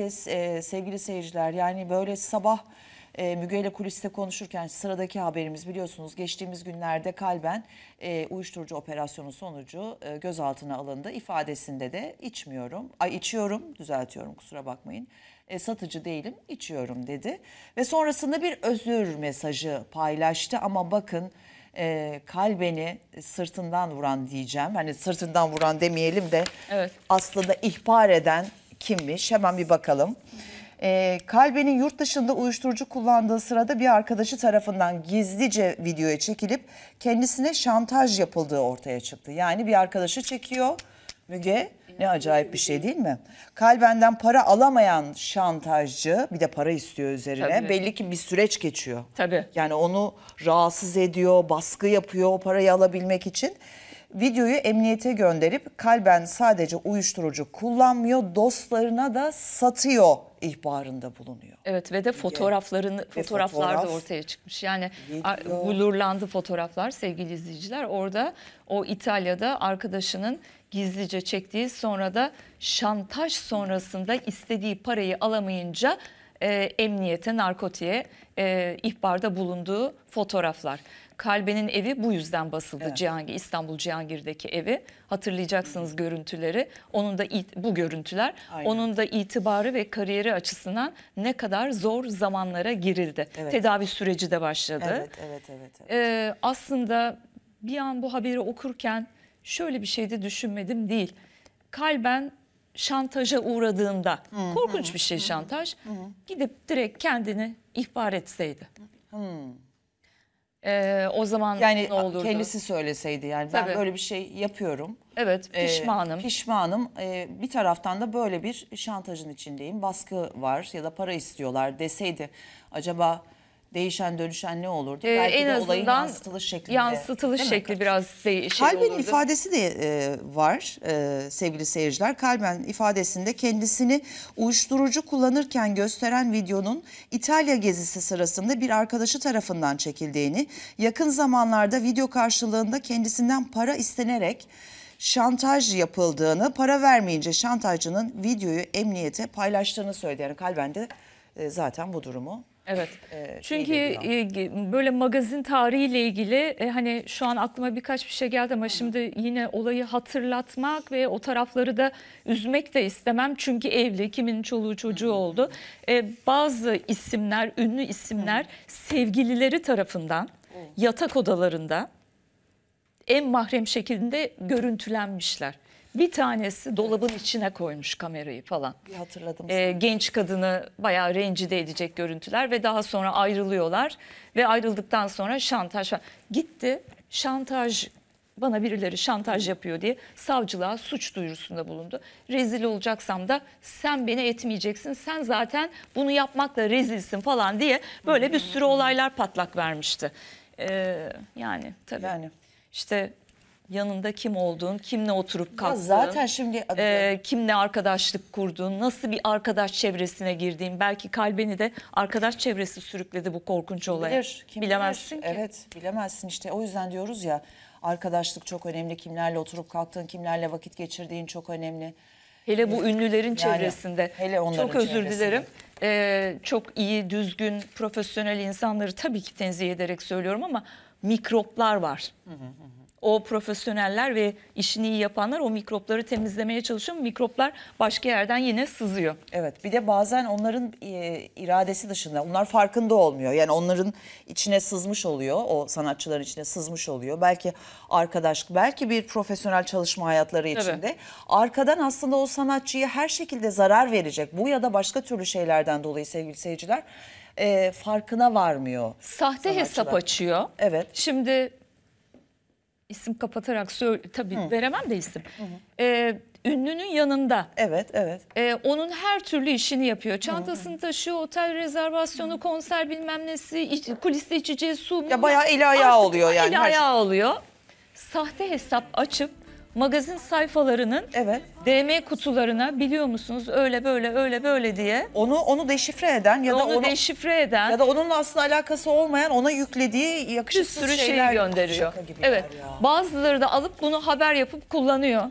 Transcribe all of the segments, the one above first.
Mendes e, sevgili seyirciler yani böyle sabah e, Müge ile kuliste konuşurken sıradaki haberimiz biliyorsunuz geçtiğimiz günlerde kalben e, uyuşturucu operasyonu sonucu e, gözaltına alındı. Ifadesinde de içmiyorum, ay içiyorum düzeltiyorum kusura bakmayın e, satıcı değilim içiyorum dedi. Ve sonrasında bir özür mesajı paylaştı ama bakın e, kalbeni sırtından vuran diyeceğim. Hani sırtından vuran demeyelim de evet. aslında ihbar eden kimmiş hemen bir bakalım. E, Kalbe'nin yurt dışında uyuşturucu kullandığı sırada bir arkadaşı tarafından gizlice videoya çekilip kendisine şantaj yapıldığı ortaya çıktı. Yani bir arkadaşı çekiyor Müge ne acayip bir şey değil mi? Kalbenden para alamayan şantajcı bir de para istiyor üzerine. Tabii. Belli ki bir süreç geçiyor. Tabii. Yani onu rahatsız ediyor, baskı yapıyor o parayı alabilmek için. Videoyu emniyete gönderip kalben sadece uyuşturucu kullanmıyor, dostlarına da satıyor ihbarında bulunuyor. Evet ve de fotoğrafların fotoğraflar fotoğraf, da ortaya çıkmış. Yani video. bulurlandı fotoğraflar sevgili izleyiciler. Orada o İtalya'da arkadaşının gizlice çektiği sonra da şantaj sonrasında istediği parayı alamayınca e, emniyete, narkotiğe e, ihbarda bulunduğu fotoğraflar. Kalbe'nin evi bu yüzden basıldı evet. Cihangir, İstanbul Cihangir'deki evi. Hatırlayacaksınız görüntüleri. Onun da bu görüntüler Aynen. onun da itibarı ve kariyeri açısından ne kadar zor zamanlara girildi. Evet. Tedavi süreci de başladı. Evet, evet, evet. evet. Ee, aslında bir an bu haberi okurken şöyle bir şey de düşünmedim değil. Kalben şantaja uğradığında hmm, korkunç bir şey hmm, şantaj hmm. gidip direkt kendini ihbar etseydi. Hmm. Ee, o zaman yani ne olurdu? kendisi söyleseydi yani Tabii. ben böyle bir şey yapıyorum. Evet ee, pişmanım. Ee, pişmanım ee, bir taraftan da böyle bir şantajın içindeyim baskı var ya da para istiyorlar deseydi acaba değişen dönüşen ne olurdu? Ee, Belki en de olayın yansıtılış şeklinde. Yansıtılış şekli biraz değişik şey Kalben olurdu. ifadesi de e, var e, sevgili seyirciler. Kalben ifadesinde kendisini uyuşturucu kullanırken gösteren videonun İtalya gezisi sırasında bir arkadaşı tarafından çekildiğini, yakın zamanlarda video karşılığında kendisinden para istenerek şantaj yapıldığını, para vermeyince şantajcının videoyu emniyete paylaştığını söyledi. Yani kalben de e, zaten bu durumu Evet. E, şey Çünkü e, böyle magazin tarihiyle ilgili hani şu an aklıma birkaç bir şey geldi ama şimdi yine olayı hatırlatmak ve o tarafları da üzmek de istemem. Çünkü evli, kimin çoluğu çocuğu oldu. bazı isimler, ünlü isimler sevgilileri tarafından yatak odalarında en mahrem şekilde görüntülenmişler. Bir tanesi dolabın içine koymuş kamerayı falan. Bir hatırladım. Ee, genç kadını bayağı rencide edecek görüntüler ve daha sonra ayrılıyorlar. Ve ayrıldıktan sonra şantaj falan. Gitti şantaj bana birileri şantaj yapıyor diye savcılığa suç duyurusunda bulundu. Rezil olacaksam da sen beni etmeyeceksin. Sen zaten bunu yapmakla rezilsin falan diye böyle bir sürü olaylar patlak vermişti. Ee, yani tabii. Yani. İşte yanında kim olduğun, kimle oturup kalktığın, zaten şimdi e, kimle arkadaşlık kurduğun, nasıl bir arkadaş çevresine girdiğin, belki kalbeni de arkadaş çevresi sürükledi bu korkunç kim olaya. Bilir, kim bilemezsin bilir. ki. Evet, bilemezsin işte. O yüzden diyoruz ya arkadaşlık çok önemli. Kimlerle oturup kalktığın, kimlerle vakit geçirdiğin çok önemli. Hele bu ünlülerin yani, çevresinde. Hele onların Çok özür çevresinde. dilerim. Ee, çok iyi, düzgün, profesyonel insanları tabii ki tenzih ederek söylüyorum ama mikroplar var. Hı hı hı o profesyoneller ve işini iyi yapanlar o mikropları temizlemeye çalışıyor. Mikroplar başka yerden yine sızıyor. Evet bir de bazen onların e, iradesi dışında onlar farkında olmuyor. Yani onların içine sızmış oluyor. O sanatçıların içine sızmış oluyor. Belki arkadaş, belki bir profesyonel çalışma hayatları içinde. Evet. Arkadan aslında o sanatçıya her şekilde zarar verecek. Bu ya da başka türlü şeylerden dolayı sevgili seyirciler e, farkına varmıyor. Sahte sanatçılar. hesap açıyor. Evet. Şimdi isim kapatarak söyle tabii Hı. veremem de isim. Hı. Ee, ünlünün yanında. Evet, evet. E, onun her türlü işini yapıyor. Çantasını taşıyor, otel rezervasyonu, Hı. konser bilmem nesi, iç, kuliste içeceği su. Ya bayağı eli ayağı Artık oluyor yani. Eli ayağı şey. oluyor. Sahte hesap açıp magazin sayfalarının evet. DM kutularına biliyor musunuz öyle böyle öyle böyle diye. Onu onu deşifre eden ya da onu, deşifre eden ya da onunla aslında alakası olmayan ona yüklediği yakışıksız sürü şey şeyler gönderiyor. Evet. Ya. Bazıları da alıp bunu haber yapıp kullanıyor.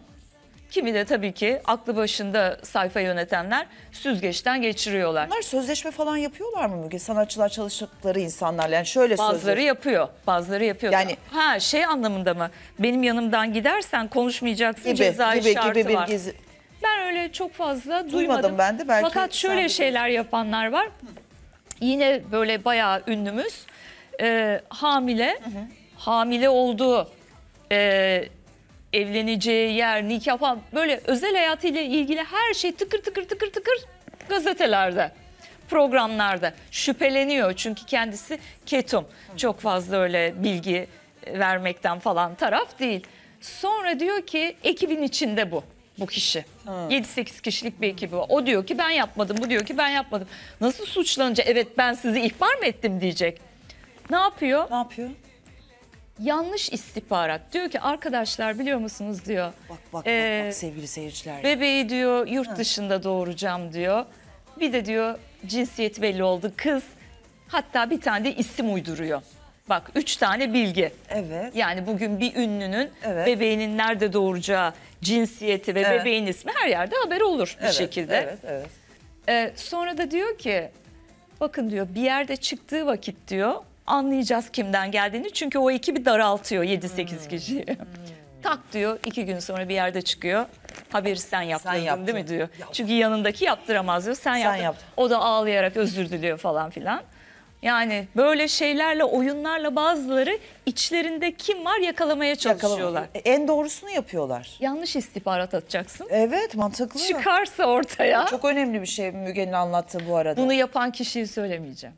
Kimi de tabii ki aklı başında sayfa yönetenler süzgeçten geçiriyorlar. Bunlar sözleşme falan yapıyorlar mı Müge? Sanatçılar çalıştıkları insanlar yani şöyle Bazıları sözleşme. yapıyor. Bazıları yapıyor. Yani ha şey anlamında mı? Benim yanımdan gidersen konuşmayacaksın gibi, cezai gibi, şartı gibi var. Gezi... Ben öyle çok fazla duymadım. duymadım ben de. Belki Fakat şöyle şeyler yapanlar var. Yine böyle bayağı ünlümüz. E, hamile, hı hı. hamile olduğu e, evleneceği yer, nikah falan böyle özel hayatıyla ilgili her şey tıkır tıkır tıkır tıkır gazetelerde programlarda şüpheleniyor çünkü kendisi ketum çok fazla öyle bilgi vermekten falan taraf değil. Sonra diyor ki ekibin içinde bu bu kişi. 7-8 kişilik bir ekibi var. O diyor ki ben yapmadım, bu diyor ki ben yapmadım. Nasıl suçlanınca evet ben sizi ihbar mı ettim diyecek. Ne yapıyor? Ne yapıyor? yanlış istihbarat. Diyor ki arkadaşlar biliyor musunuz diyor. Bak bak e, bak, ee, bak sevgili seyirciler. Bebeği diyor yurt dışında ha. doğuracağım diyor. Bir de diyor cinsiyeti belli oldu kız. Hatta bir tane de isim uyduruyor. Bak üç tane bilgi. Evet. Yani bugün bir ünlünün evet. bebeğinin nerede doğuracağı cinsiyeti ve evet. bebeğin ismi her yerde haber olur evet, bir şekilde. Evet, evet. Ee, sonra da diyor ki bakın diyor bir yerde çıktığı vakit diyor anlayacağız kimden geldiğini. Çünkü o ekibi daraltıyor 7-8 hmm. kişiyi. Hmm. Tak diyor iki gün sonra bir yerde çıkıyor. Haberi sen yaptırdın sen yaptın. değil mi diyor. Ya. Çünkü yanındaki yaptıramaz diyor. Sen, sen yaptın. yaptın. O da ağlayarak özür diliyor falan filan. Yani böyle şeylerle oyunlarla bazıları içlerinde kim var yakalamaya çalışıyorlar. Yakalama. E, en doğrusunu yapıyorlar. Yanlış istihbarat atacaksın. Evet mantıklı. Çıkarsa ortaya. Çok önemli bir şey Müge'nin anlattığı bu arada. Bunu yapan kişiyi söylemeyeceğim.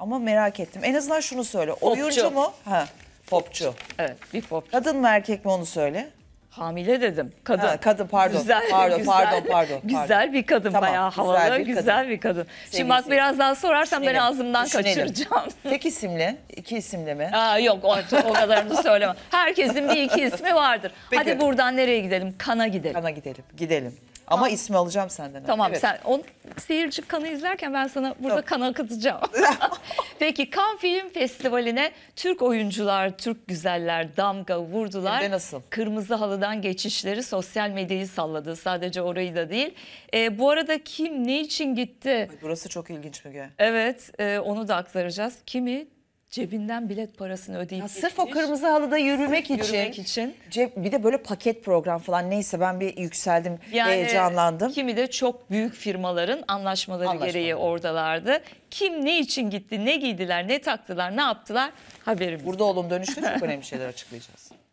Ama merak ettim. En azından şunu söyle. Popçu. Oyuncu mu? Ha, popçu. Evet, bir popçu. Kadın mı erkek mi onu söyle. Hamile dedim. Kadın. Ha, kadın pardon. Güzel, pardon, güzel, pardon, pardon, Güzel bir kadın tamam, bayağı havalı, güzel bir güzel kadın. Bir kadın. Şimdi bak biraz daha sorarsan ben ağzımdan düşünelim. kaçıracağım. Tek isimli, iki isimli mi? Aa, yok o, o kadarını söyleme. Herkesin bir iki ismi vardır. Peki. Hadi buradan nereye gidelim? Kana gidelim. Kana gidelim, gidelim. Ama ismi alacağım senden. Tamam evet. sen on, seyirci kanı izlerken ben sana burada tamam. kan akıtacağım. Peki Kan Film Festivali'ne Türk oyuncular, Türk güzeller damga vurdular. Hem nasıl? Kırmızı halıdan geçişleri sosyal medyayı salladı. Sadece orayı da değil. E, bu arada kim ne için gitti? burası çok ilginç Müge. Evet e, onu da aktaracağız. Kimi cebinden bilet parasını ödeyip ya sırf o kırmızı halıda yürümek sırf için. Yürümek için. Cep, bir de böyle paket program falan neyse ben bir yükseldim, e, yani, heyecanlandım. Kimi de çok büyük firmaların anlaşmaları Anlaşmalı. gereği oradalardı. Kim ne için gitti, ne giydiler, ne taktılar, ne yaptılar haberimiz. Burada olun dönüşte çok önemli şeyler açıklayacağız.